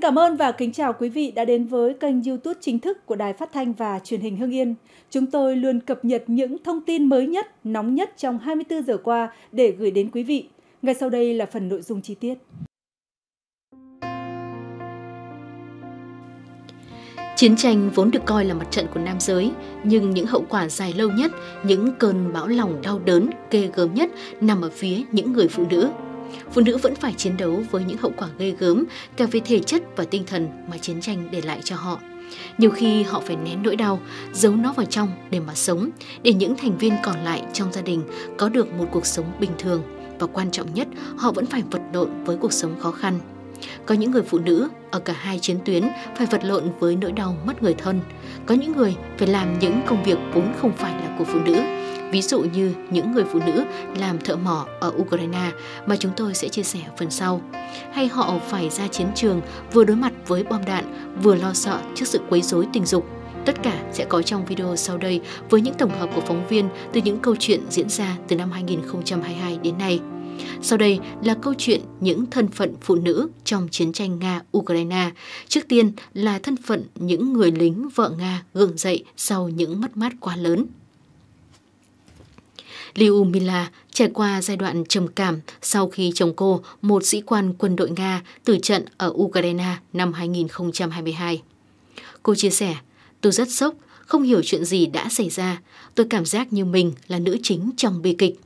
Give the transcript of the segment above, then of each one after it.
Xin cảm ơn và kính chào quý vị đã đến với kênh youtube chính thức của Đài Phát Thanh và Truyền hình Hưng Yên. Chúng tôi luôn cập nhật những thông tin mới nhất, nóng nhất trong 24 giờ qua để gửi đến quý vị. Ngay sau đây là phần nội dung chi tiết. Chiến tranh vốn được coi là mặt trận của nam giới, nhưng những hậu quả dài lâu nhất, những cơn bão lòng đau đớn, kê gớm nhất nằm ở phía những người phụ nữ phụ nữ vẫn phải chiến đấu với những hậu quả ghê gớm cả về thể chất và tinh thần mà chiến tranh để lại cho họ. Nhiều khi họ phải nén nỗi đau, giấu nó vào trong để mà sống, để những thành viên còn lại trong gia đình có được một cuộc sống bình thường và quan trọng nhất, họ vẫn phải vật lộn với cuộc sống khó khăn. Có những người phụ nữ ở cả hai chiến tuyến phải vật lộn với nỗi đau mất người thân. Có những người phải làm những công việc vốn không phải là của phụ nữ ví dụ như những người phụ nữ làm thợ mỏ ở Ukraine mà chúng tôi sẽ chia sẻ ở phần sau, hay họ phải ra chiến trường vừa đối mặt với bom đạn vừa lo sợ trước sự quấy rối tình dục. Tất cả sẽ có trong video sau đây với những tổng hợp của phóng viên từ những câu chuyện diễn ra từ năm 2022 đến nay. Sau đây là câu chuyện những thân phận phụ nữ trong chiến tranh Nga-Ukraine. Trước tiên là thân phận những người lính vợ Nga gượng dậy sau những mất mát quá lớn Liu Mila trải qua giai đoạn trầm cảm sau khi chồng cô, một sĩ quan quân đội Nga, tử trận ở Ukraine năm 2022. Cô chia sẻ, tôi rất sốc, không hiểu chuyện gì đã xảy ra. Tôi cảm giác như mình là nữ chính trong bi kịch.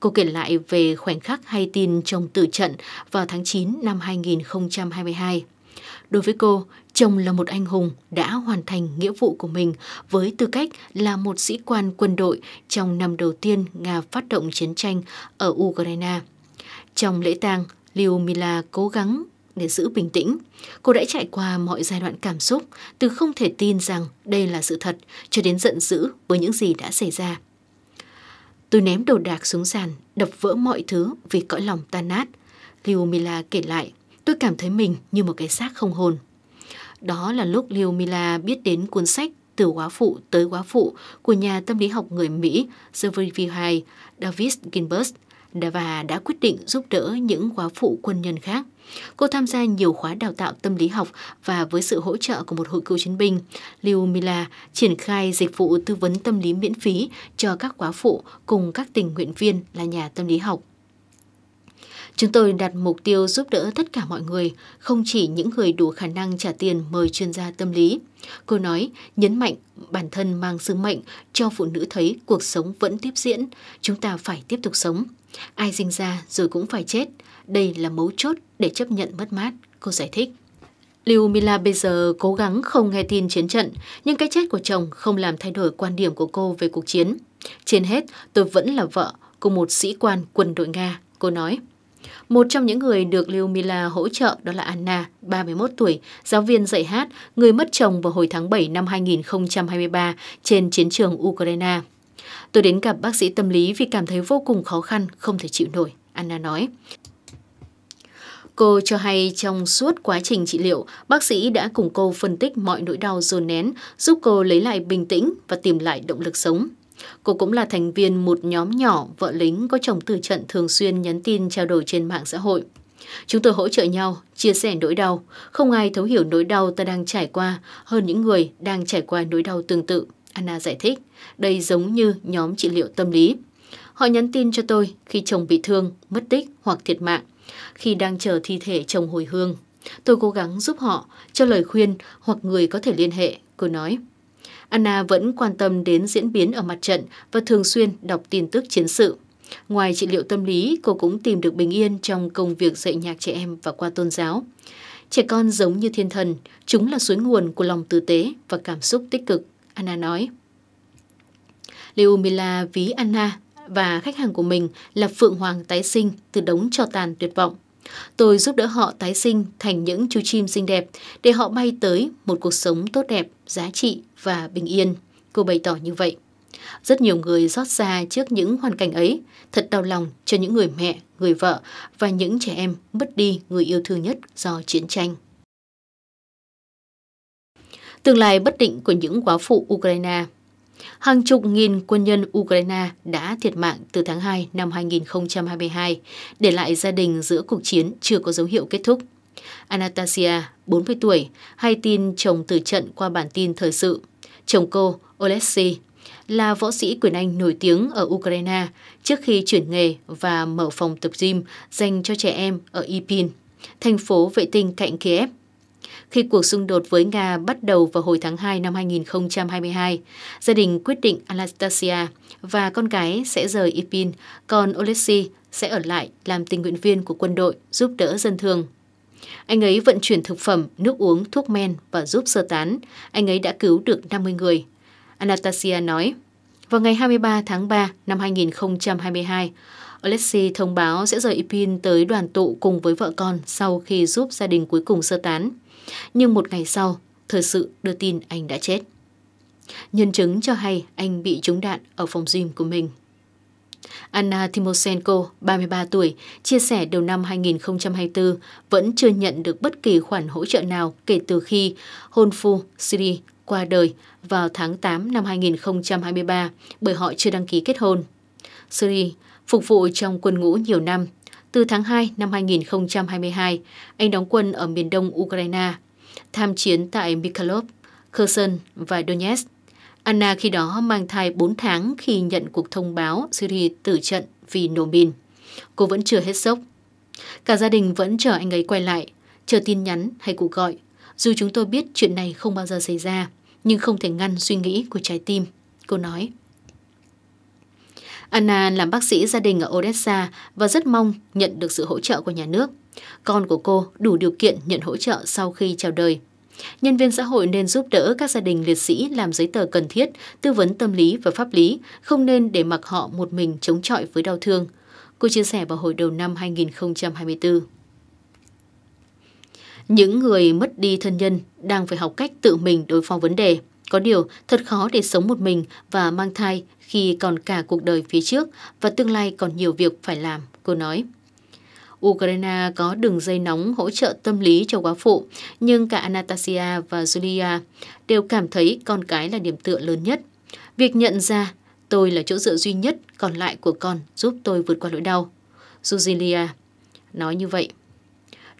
Cô kể lại về khoảnh khắc hay tin chồng tử trận vào tháng 9 năm 2022. Đối với cô, Chồng là một anh hùng đã hoàn thành nghĩa vụ của mình với tư cách là một sĩ quan quân đội trong năm đầu tiên Nga phát động chiến tranh ở Ukraine. Trong lễ tang, Lyudmila cố gắng để giữ bình tĩnh. Cô đã trải qua mọi giai đoạn cảm xúc, từ không thể tin rằng đây là sự thật cho đến giận dữ với những gì đã xảy ra. Tôi ném đồ đạc xuống sàn, đập vỡ mọi thứ vì cõi lòng tan nát. Lyudmila kể lại, tôi cảm thấy mình như một cái xác không hồn. Đó là lúc Liu Mila biết đến cuốn sách Từ quá phụ tới quá phụ của nhà tâm lý học người Mỹ Hay David Ginsburg và đã quyết định giúp đỡ những quá phụ quân nhân khác. Cô tham gia nhiều khóa đào tạo tâm lý học và với sự hỗ trợ của một hội cựu chiến binh, Liu Mila triển khai dịch vụ tư vấn tâm lý miễn phí cho các quá phụ cùng các tình nguyện viên là nhà tâm lý học. Chúng tôi đặt mục tiêu giúp đỡ tất cả mọi người, không chỉ những người đủ khả năng trả tiền mời chuyên gia tâm lý. Cô nói, nhấn mạnh bản thân mang sứ mệnh cho phụ nữ thấy cuộc sống vẫn tiếp diễn, chúng ta phải tiếp tục sống. Ai sinh ra rồi cũng phải chết, đây là mấu chốt để chấp nhận mất mát, cô giải thích. Liu Mila bây giờ cố gắng không nghe tin chiến trận, nhưng cái chết của chồng không làm thay đổi quan điểm của cô về cuộc chiến. Trên hết, tôi vẫn là vợ của một sĩ quan quân đội Nga, cô nói. Một trong những người được Lyumila hỗ trợ đó là Anna, 31 tuổi, giáo viên dạy hát, người mất chồng vào hồi tháng 7 năm 2023 trên chiến trường Ukraine. Tôi đến gặp bác sĩ tâm lý vì cảm thấy vô cùng khó khăn, không thể chịu nổi, Anna nói. Cô cho hay trong suốt quá trình trị liệu, bác sĩ đã cùng cô phân tích mọi nỗi đau dồn nén, giúp cô lấy lại bình tĩnh và tìm lại động lực sống. Cô cũng là thành viên một nhóm nhỏ vợ lính có chồng từ trận thường xuyên nhắn tin trao đổi trên mạng xã hội. Chúng tôi hỗ trợ nhau, chia sẻ nỗi đau. Không ai thấu hiểu nỗi đau ta đang trải qua hơn những người đang trải qua nỗi đau tương tự. Anna giải thích, đây giống như nhóm trị liệu tâm lý. Họ nhắn tin cho tôi khi chồng bị thương, mất tích hoặc thiệt mạng, khi đang chờ thi thể chồng hồi hương. Tôi cố gắng giúp họ, cho lời khuyên hoặc người có thể liên hệ, cô nói. Anna vẫn quan tâm đến diễn biến ở mặt trận và thường xuyên đọc tin tức chiến sự. Ngoài trị liệu tâm lý, cô cũng tìm được bình yên trong công việc dạy nhạc trẻ em và qua tôn giáo. Trẻ con giống như thiên thần, chúng là suối nguồn của lòng tử tế và cảm xúc tích cực, Anna nói. Leumila ví Anna và khách hàng của mình là Phượng Hoàng tái sinh từ đống cho tàn tuyệt vọng. Tôi giúp đỡ họ tái sinh thành những chú chim xinh đẹp để họ bay tới một cuộc sống tốt đẹp, giá trị và bình yên. Cô bày tỏ như vậy. Rất nhiều người rót ra trước những hoàn cảnh ấy, thật đau lòng cho những người mẹ, người vợ và những trẻ em mất đi người yêu thương nhất do chiến tranh. Tương lai bất định của những quá phụ Ukraine Hàng chục nghìn quân nhân Ukraine đã thiệt mạng từ tháng 2 năm 2022, để lại gia đình giữa cuộc chiến chưa có dấu hiệu kết thúc. Anastasia, 40 tuổi, hay tin chồng tử trận qua bản tin thời sự. Chồng cô, Oleksiy, là võ sĩ quyền Anh nổi tiếng ở Ukraine trước khi chuyển nghề và mở phòng tập gym dành cho trẻ em ở Ipin, thành phố vệ tinh cạnh Kiev khi cuộc xung đột với Nga bắt đầu vào hồi tháng 2 năm 2022, gia đình quyết định Anastasia và con gái sẽ rời Ipin, còn Oleksiy sẽ ở lại làm tình nguyện viên của quân đội giúp đỡ dân thường. Anh ấy vận chuyển thực phẩm, nước uống, thuốc men và giúp sơ tán. Anh ấy đã cứu được 50 người. Anastasia nói, vào ngày 23 tháng 3 năm 2022, Alexei thông báo sẽ rời Ipin tới đoàn tụ cùng với vợ con sau khi giúp gia đình cuối cùng sơ tán. Nhưng một ngày sau, thời sự đưa tin anh đã chết. Nhân chứng cho hay anh bị trúng đạn ở phòng gym của mình. Anna Timosenko, 33 tuổi, chia sẻ đầu năm 2024 vẫn chưa nhận được bất kỳ khoản hỗ trợ nào kể từ khi hôn phu Siri qua đời vào tháng 8 năm 2023 bởi họ chưa đăng ký kết hôn. Siri phục vụ trong quân ngũ nhiều năm, từ tháng 2 năm 2022, anh đóng quân ở miền đông Ukraine, tham chiến tại Mykolaiv, Kherson và Donetsk. Anna khi đó mang thai 4 tháng khi nhận cuộc thông báo Syria tử trận vì nổ mìn. Cô vẫn chưa hết sốc. Cả gia đình vẫn chờ anh ấy quay lại, chờ tin nhắn hay cuộc gọi. Dù chúng tôi biết chuyện này không bao giờ xảy ra, nhưng không thể ngăn suy nghĩ của trái tim, cô nói. Anna làm bác sĩ gia đình ở Odessa và rất mong nhận được sự hỗ trợ của nhà nước. Con của cô đủ điều kiện nhận hỗ trợ sau khi chào đời. Nhân viên xã hội nên giúp đỡ các gia đình liệt sĩ làm giấy tờ cần thiết, tư vấn tâm lý và pháp lý, không nên để mặc họ một mình chống chọi với đau thương. Cô chia sẻ vào hồi đầu năm 2024. Những người mất đi thân nhân đang phải học cách tự mình đối phó vấn đề. Có điều, thật khó để sống một mình và mang thai khi còn cả cuộc đời phía trước và tương lai còn nhiều việc phải làm, cô nói. Ukraine có đường dây nóng hỗ trợ tâm lý cho quá phụ, nhưng cả Anastasia và Julia đều cảm thấy con cái là điểm tựa lớn nhất. Việc nhận ra tôi là chỗ dựa duy nhất còn lại của con giúp tôi vượt qua nỗi đau. Julia nói như vậy.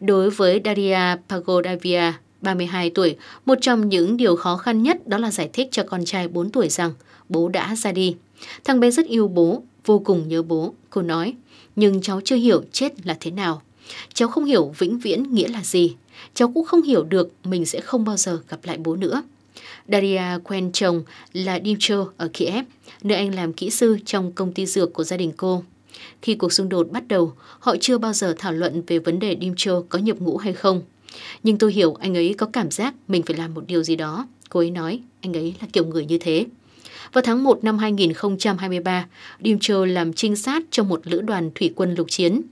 Đối với Daria Pagodavia, 32 tuổi, một trong những điều khó khăn nhất đó là giải thích cho con trai 4 tuổi rằng bố đã ra đi. Thằng bé rất yêu bố, vô cùng nhớ bố, cô nói. Nhưng cháu chưa hiểu chết là thế nào. Cháu không hiểu vĩnh viễn nghĩa là gì. Cháu cũng không hiểu được mình sẽ không bao giờ gặp lại bố nữa. Daria quen chồng là Dimcho ở Kiev, nơi anh làm kỹ sư trong công ty dược của gia đình cô. Khi cuộc xung đột bắt đầu, họ chưa bao giờ thảo luận về vấn đề Dimcho có nhập ngũ hay không. Nhưng tôi hiểu anh ấy có cảm giác mình phải làm một điều gì đó. Cô ấy nói, anh ấy là kiểu người như thế. Vào tháng 1 năm 2023, Dimcho làm trinh sát cho một lữ đoàn thủy quân lục chiến.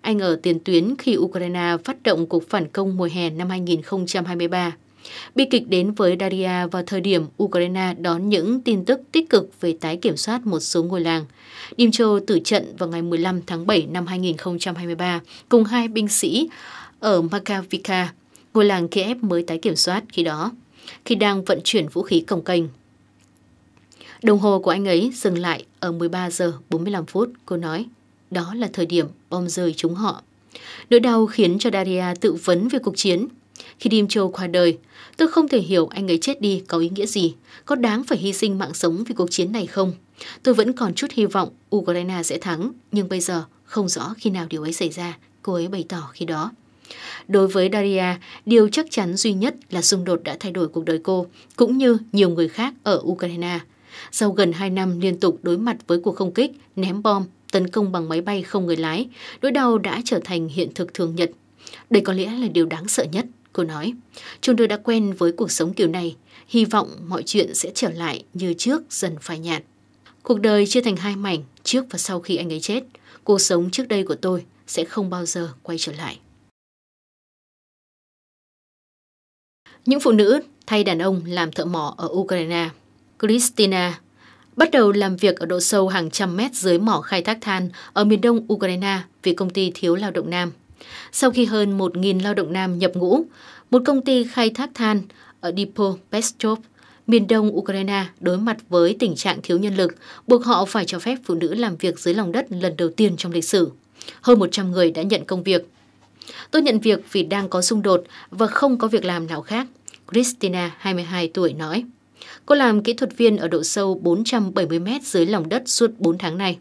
Anh ở tiền tuyến khi Ukraine phát động cuộc phản công mùa hè năm 2023. Bi kịch đến với Daria vào thời điểm Ukraine đón những tin tức tích cực về tái kiểm soát một số ngôi làng. Dimcho tử trận vào ngày 15 tháng 7 năm 2023 cùng hai binh sĩ ở Makavika, ngôi làng Kiev mới tái kiểm soát khi đó, khi đang vận chuyển vũ khí cồng cành. Đồng hồ của anh ấy dừng lại ở 13 giờ 45 phút, cô nói. Đó là thời điểm bom rơi chúng họ. Nỗi đau khiến cho Daria tự vấn về cuộc chiến. Khi Dim Châu qua đời, tôi không thể hiểu anh ấy chết đi có ý nghĩa gì, có đáng phải hy sinh mạng sống vì cuộc chiến này không. Tôi vẫn còn chút hy vọng Ukraine sẽ thắng, nhưng bây giờ không rõ khi nào điều ấy xảy ra, cô ấy bày tỏ khi đó. Đối với Daria, điều chắc chắn duy nhất là xung đột đã thay đổi cuộc đời cô, cũng như nhiều người khác ở Ukraine. Sau gần 2 năm liên tục đối mặt với cuộc không kích, ném bom, tấn công bằng máy bay không người lái, đối đầu đã trở thành hiện thực thường nhật. Đây có lẽ là điều đáng sợ nhất, cô nói. Chúng tôi đã quen với cuộc sống kiểu này, hy vọng mọi chuyện sẽ trở lại như trước dần phai nhạt. Cuộc đời chia thành hai mảnh, trước và sau khi anh ấy chết. Cuộc sống trước đây của tôi sẽ không bao giờ quay trở lại. Những phụ nữ thay đàn ông làm thợ mỏ ở Ukraine Kristina, bắt đầu làm việc ở độ sâu hàng trăm mét dưới mỏ khai thác than ở miền đông Ukraine vì công ty thiếu lao động nam. Sau khi hơn 1.000 lao động nam nhập ngũ, một công ty khai thác than ở Dnipro Pestrov, miền đông Ukraine đối mặt với tình trạng thiếu nhân lực, buộc họ phải cho phép phụ nữ làm việc dưới lòng đất lần đầu tiên trong lịch sử. Hơn 100 người đã nhận công việc. Tôi nhận việc vì đang có xung đột và không có việc làm nào khác, Christina, 22 tuổi, nói. Cô làm kỹ thuật viên ở độ sâu 470 m dưới lòng đất suốt 4 tháng nay.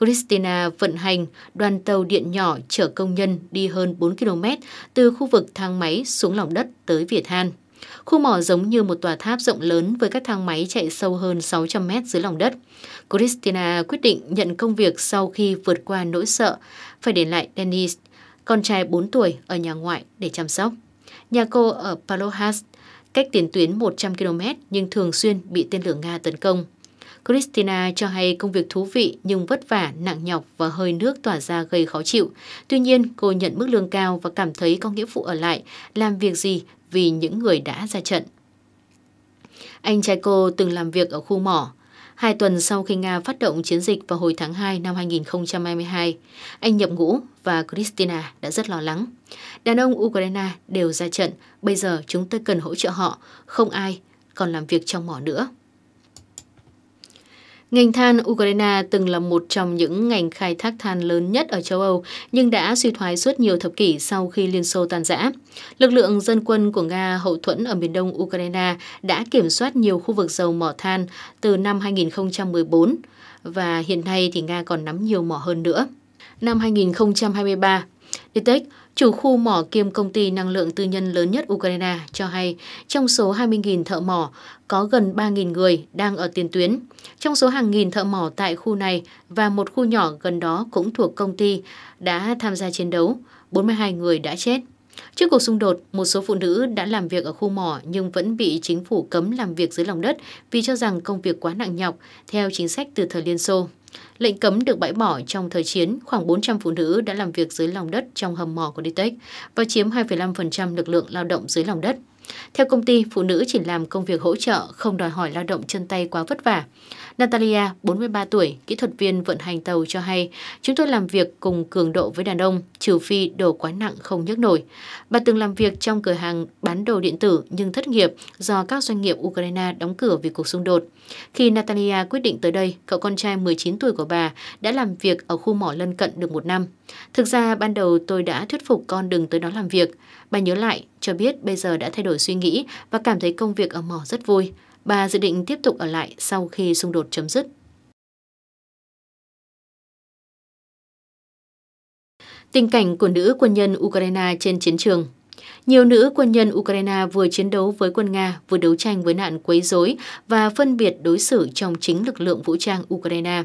Christina vận hành đoàn tàu điện nhỏ chở công nhân đi hơn 4 km từ khu vực thang máy xuống lòng đất tới Việt Hàn. Khu mỏ giống như một tòa tháp rộng lớn với các thang máy chạy sâu hơn 600 mét dưới lòng đất. Christina quyết định nhận công việc sau khi vượt qua nỗi sợ phải để lại Dennis, con trai 4 tuổi ở nhà ngoại để chăm sóc. Nhà cô ở Palo cách tiền tuyến 100 km nhưng thường xuyên bị tên lửa Nga tấn công. Christina cho hay công việc thú vị nhưng vất vả, nặng nhọc và hơi nước tỏa ra gây khó chịu. Tuy nhiên, cô nhận mức lương cao và cảm thấy có nghĩa vụ ở lại, làm việc gì vì những người đã ra trận. Anh trai cô từng làm việc ở khu mỏ. Hai tuần sau khi Nga phát động chiến dịch vào hồi tháng 2 năm 2022, anh nhập ngũ và Kristina đã rất lo lắng. Đàn ông Ukraine đều ra trận, bây giờ chúng tôi cần hỗ trợ họ, không ai còn làm việc trong mỏ nữa. Ngành than Ukraine từng là một trong những ngành khai thác than lớn nhất ở châu Âu, nhưng đã suy thoái suốt nhiều thập kỷ sau khi Liên Xô tan rã. Lực lượng dân quân của Nga hậu thuẫn ở miền đông Ukraine đã kiểm soát nhiều khu vực dầu mỏ than từ năm 2014, và hiện nay thì Nga còn nắm nhiều mỏ hơn nữa. Năm 2023, Ditech Chủ khu mỏ kiêm công ty năng lượng tư nhân lớn nhất Ukraine cho hay trong số 20.000 thợ mỏ có gần 3.000 người đang ở tiền tuyến. Trong số hàng nghìn thợ mỏ tại khu này và một khu nhỏ gần đó cũng thuộc công ty đã tham gia chiến đấu, 42 người đã chết. Trước cuộc xung đột, một số phụ nữ đã làm việc ở khu mỏ nhưng vẫn bị chính phủ cấm làm việc dưới lòng đất vì cho rằng công việc quá nặng nhọc theo chính sách từ thời Liên Xô. Lệnh cấm được bãi bỏ trong thời chiến, khoảng 400 phụ nữ đã làm việc dưới lòng đất trong hầm mỏ của Ditech và chiếm 2,5% lực lượng lao động dưới lòng đất theo công ty, phụ nữ chỉ làm công việc hỗ trợ, không đòi hỏi lao động chân tay quá vất vả. Natalia, 43 tuổi, kỹ thuật viên vận hành tàu cho hay, chúng tôi làm việc cùng cường độ với đàn ông, trừ phi đồ quá nặng không nhấc nổi. Bà từng làm việc trong cửa hàng bán đồ điện tử nhưng thất nghiệp do các doanh nghiệp Ukraine đóng cửa vì cuộc xung đột. Khi Natalia quyết định tới đây, cậu con trai 19 tuổi của bà đã làm việc ở khu mỏ lân cận được một năm. Thực ra, ban đầu tôi đã thuyết phục con đừng tới đó làm việc. Bà nhớ lại, cho biết bây giờ đã thay đổi suy nghĩ và cảm thấy công việc ở mỏ rất vui. Bà dự định tiếp tục ở lại sau khi xung đột chấm dứt. Tình cảnh của nữ quân nhân Ukraine trên chiến trường nhiều nữ quân nhân Ukraine vừa chiến đấu với quân Nga, vừa đấu tranh với nạn quấy rối và phân biệt đối xử trong chính lực lượng vũ trang Ukraine.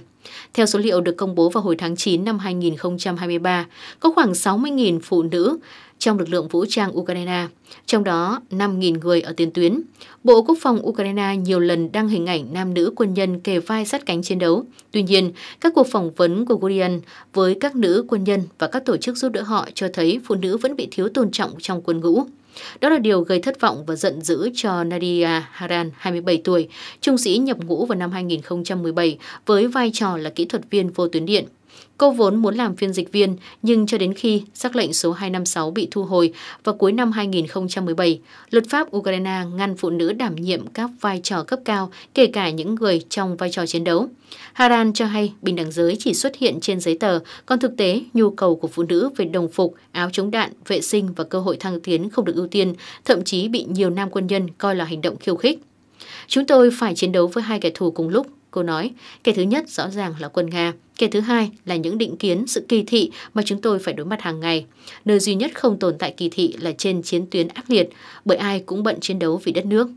Theo số liệu được công bố vào hồi tháng 9 năm 2023, có khoảng 60.000 phụ nữ trong lực lượng vũ trang Ukraine, trong đó 5.000 người ở tiền tuyến. Bộ Quốc phòng Ukraine nhiều lần đăng hình ảnh nam nữ quân nhân kề vai sát cánh chiến đấu. Tuy nhiên, các cuộc phỏng vấn của Guardian với các nữ quân nhân và các tổ chức giúp đỡ họ cho thấy phụ nữ vẫn bị thiếu tôn trọng trong quân ngũ. Đó là điều gây thất vọng và giận dữ cho Nadia Haran, 27 tuổi, trung sĩ nhập ngũ vào năm 2017 với vai trò là kỹ thuật viên vô tuyến điện. Cô vốn muốn làm phiên dịch viên, nhưng cho đến khi sắc lệnh số 256 bị thu hồi vào cuối năm 2017, luật pháp Ukraine ngăn phụ nữ đảm nhiệm các vai trò cấp cao, kể cả những người trong vai trò chiến đấu. Haran cho hay bình đẳng giới chỉ xuất hiện trên giấy tờ, còn thực tế nhu cầu của phụ nữ về đồng phục, áo chống đạn, vệ sinh và cơ hội thăng tiến không được ưu tiên, thậm chí bị nhiều nam quân nhân coi là hành động khiêu khích. Chúng tôi phải chiến đấu với hai kẻ thù cùng lúc, Cô nói, kẻ thứ nhất rõ ràng là quân Nga, kẻ thứ hai là những định kiến, sự kỳ thị mà chúng tôi phải đối mặt hàng ngày. Nơi duy nhất không tồn tại kỳ thị là trên chiến tuyến ác liệt, bởi ai cũng bận chiến đấu vì đất nước.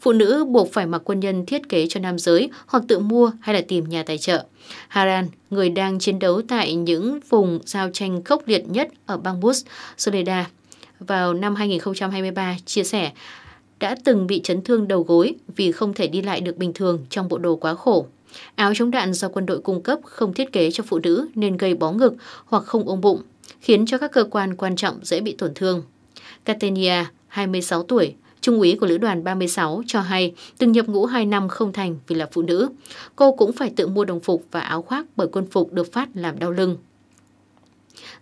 Phụ nữ buộc phải mặc quân nhân thiết kế cho nam giới hoặc tự mua hay là tìm nhà tài trợ. Haran, người đang chiến đấu tại những vùng giao tranh khốc liệt nhất ở bang Bush, Soledad, vào năm 2023 chia sẻ đã từng bị chấn thương đầu gối vì không thể đi lại được bình thường trong bộ đồ quá khổ. Áo chống đạn do quân đội cung cấp không thiết kế cho phụ nữ nên gây bó ngực hoặc không ôm bụng, khiến cho các cơ quan quan trọng dễ bị tổn thương. Catenia, 26 tuổi, trung úy của lữ đoàn 36 cho hay từng nhập ngũ 2 năm không thành vì là phụ nữ. Cô cũng phải tự mua đồng phục và áo khoác bởi quân phục được phát làm đau lưng.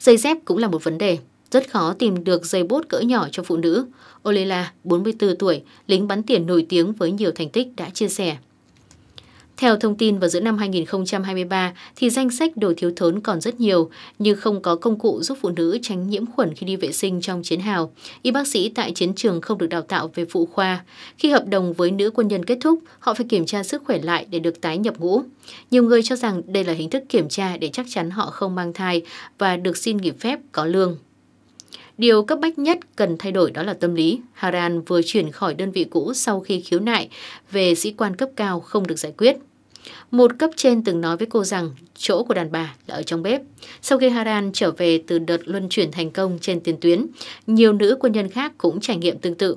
Dây dép cũng là một vấn đề. Rất khó tìm được dây bốt cỡ nhỏ cho phụ nữ. Olela, 44 tuổi, lính bắn tiền nổi tiếng với nhiều thành tích đã chia sẻ. Theo thông tin vào giữa năm 2023 thì danh sách đồ thiếu thốn còn rất nhiều như không có công cụ giúp phụ nữ tránh nhiễm khuẩn khi đi vệ sinh trong chiến hào. Y bác sĩ tại chiến trường không được đào tạo về phụ khoa. Khi hợp đồng với nữ quân nhân kết thúc, họ phải kiểm tra sức khỏe lại để được tái nhập ngũ. Nhiều người cho rằng đây là hình thức kiểm tra để chắc chắn họ không mang thai và được xin nghỉ phép có lương. Điều cấp bách nhất cần thay đổi đó là tâm lý. Haran vừa chuyển khỏi đơn vị cũ sau khi khiếu nại về sĩ quan cấp cao không được giải quyết. Một cấp trên từng nói với cô rằng chỗ của đàn bà là ở trong bếp. Sau khi Haran trở về từ đợt luân chuyển thành công trên tiền tuyến, nhiều nữ quân nhân khác cũng trải nghiệm tương tự.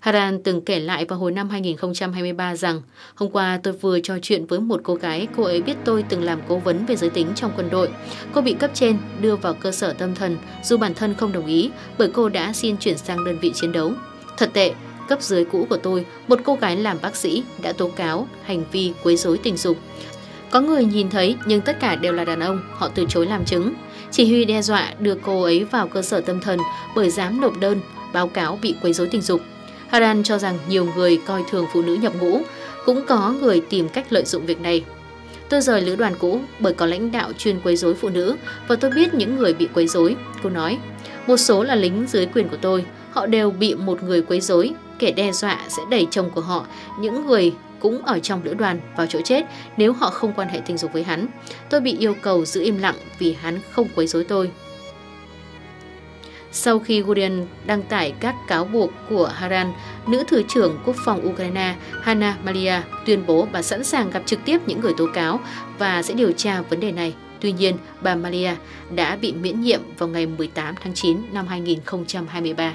Haran từng kể lại vào hồi năm 2023 rằng Hôm qua tôi vừa trò chuyện với một cô gái, cô ấy biết tôi từng làm cố vấn về giới tính trong quân đội. Cô bị cấp trên đưa vào cơ sở tâm thần dù bản thân không đồng ý bởi cô đã xin chuyển sang đơn vị chiến đấu. Thật tệ, cấp dưới cũ của tôi, một cô gái làm bác sĩ đã tố cáo hành vi quấy rối tình dục. Có người nhìn thấy nhưng tất cả đều là đàn ông, họ từ chối làm chứng. Chỉ huy đe dọa đưa cô ấy vào cơ sở tâm thần bởi dám nộp đơn, báo cáo bị quấy rối tình dục. Haran cho rằng nhiều người coi thường phụ nữ nhập ngũ, cũng có người tìm cách lợi dụng việc này. Tôi rời lữ đoàn cũ bởi có lãnh đạo chuyên quấy rối phụ nữ và tôi biết những người bị quấy rối, cô nói. Một số là lính dưới quyền của tôi, họ đều bị một người quấy rối, kẻ đe dọa sẽ đẩy chồng của họ, những người cũng ở trong lữ đoàn vào chỗ chết nếu họ không quan hệ tình dục với hắn. Tôi bị yêu cầu giữ im lặng vì hắn không quấy rối tôi sau khi Guardian đăng tải các cáo buộc của Haran, nữ Thứ trưởng Quốc phòng Ukraine Hanna Malia tuyên bố bà sẵn sàng gặp trực tiếp những người tố cáo và sẽ điều tra vấn đề này. Tuy nhiên, bà Malia đã bị miễn nhiệm vào ngày 18 tháng 9 năm 2023.